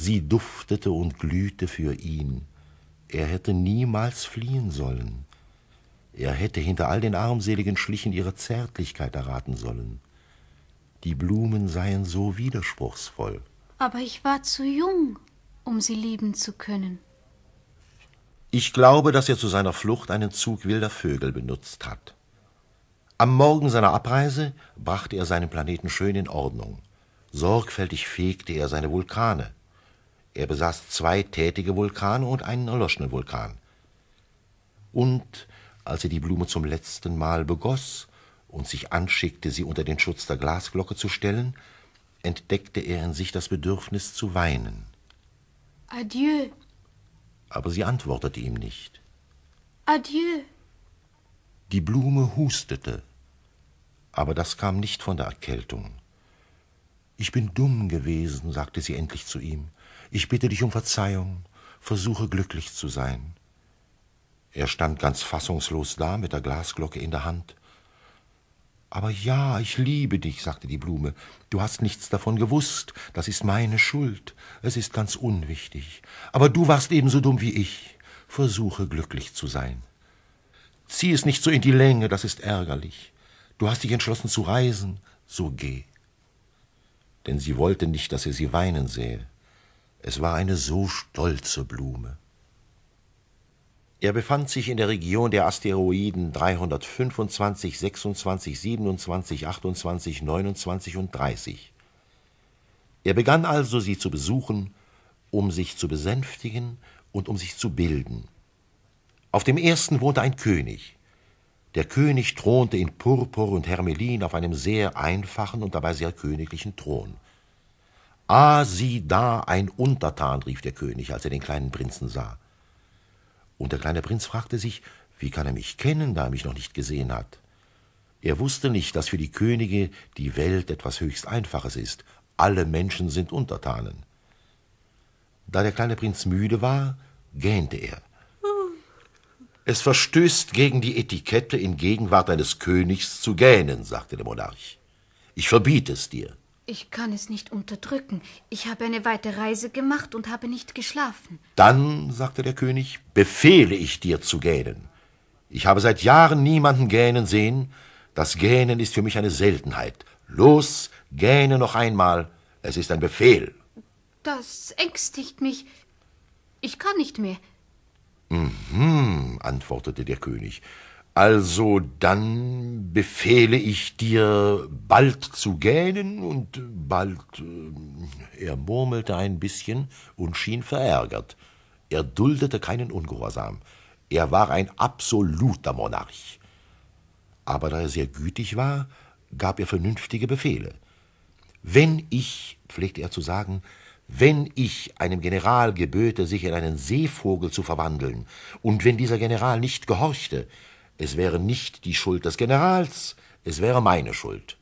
Sie duftete und glühte für ihn. Er hätte niemals fliehen sollen. Er hätte hinter all den armseligen Schlichen ihre Zärtlichkeit erraten sollen. Die Blumen seien so widerspruchsvoll. Aber ich war zu jung, um sie lieben zu können. Ich glaube, dass er zu seiner Flucht einen Zug wilder Vögel benutzt hat. Am Morgen seiner Abreise brachte er seinen Planeten schön in Ordnung. Sorgfältig fegte er seine Vulkane. Er besaß zwei tätige Vulkane und einen erloschenen Vulkan. Und als er die Blume zum letzten Mal begoss und sich anschickte, sie unter den Schutz der Glasglocke zu stellen, entdeckte er in sich das Bedürfnis zu weinen. Adieu. Aber sie antwortete ihm nicht. Adieu. Die Blume hustete, aber das kam nicht von der Erkältung. Ich bin dumm gewesen, sagte sie endlich zu ihm. Ich bitte dich um Verzeihung, versuche glücklich zu sein. Er stand ganz fassungslos da mit der Glasglocke in der Hand. Aber ja, ich liebe dich, sagte die Blume. Du hast nichts davon gewusst. Das ist meine Schuld. Es ist ganz unwichtig. Aber du warst ebenso dumm wie ich. Versuche glücklich zu sein. Zieh es nicht so in die Länge, das ist ärgerlich. Du hast dich entschlossen zu reisen, so geh denn sie wollte nicht, dass er sie weinen sähe. Es war eine so stolze Blume. Er befand sich in der Region der Asteroiden 325, 26, 27, 28, 29 und 30. Er begann also, sie zu besuchen, um sich zu besänftigen und um sich zu bilden. Auf dem ersten wohnte ein König, der König thronte in Purpur und Hermelin auf einem sehr einfachen und dabei sehr königlichen Thron. Ah, sieh da, ein Untertan, rief der König, als er den kleinen Prinzen sah. Und der kleine Prinz fragte sich, wie kann er mich kennen, da er mich noch nicht gesehen hat? Er wusste nicht, dass für die Könige die Welt etwas höchst Einfaches ist. Alle Menschen sind Untertanen. Da der kleine Prinz müde war, gähnte er. Es verstößt gegen die Etikette, in Gegenwart eines Königs zu gähnen, sagte der Monarch. Ich verbiete es dir. Ich kann es nicht unterdrücken. Ich habe eine weite Reise gemacht und habe nicht geschlafen. Dann, sagte der König, befehle ich dir zu gähnen. Ich habe seit Jahren niemanden gähnen sehen. Das Gähnen ist für mich eine Seltenheit. Los, gähne noch einmal. Es ist ein Befehl. Das ängstigt mich. Ich kann nicht mehr. Mhm, antwortete der König. Also dann befehle ich dir, bald zu gähnen und bald. Äh, er murmelte ein bisschen und schien verärgert. Er duldete keinen Ungehorsam. Er war ein absoluter Monarch. Aber da er sehr gütig war, gab er vernünftige Befehle. Wenn ich, pflegte er zu sagen, wenn ich einem General geböte, sich in einen Seevogel zu verwandeln, und wenn dieser General nicht gehorchte, es wäre nicht die Schuld des Generals, es wäre meine Schuld.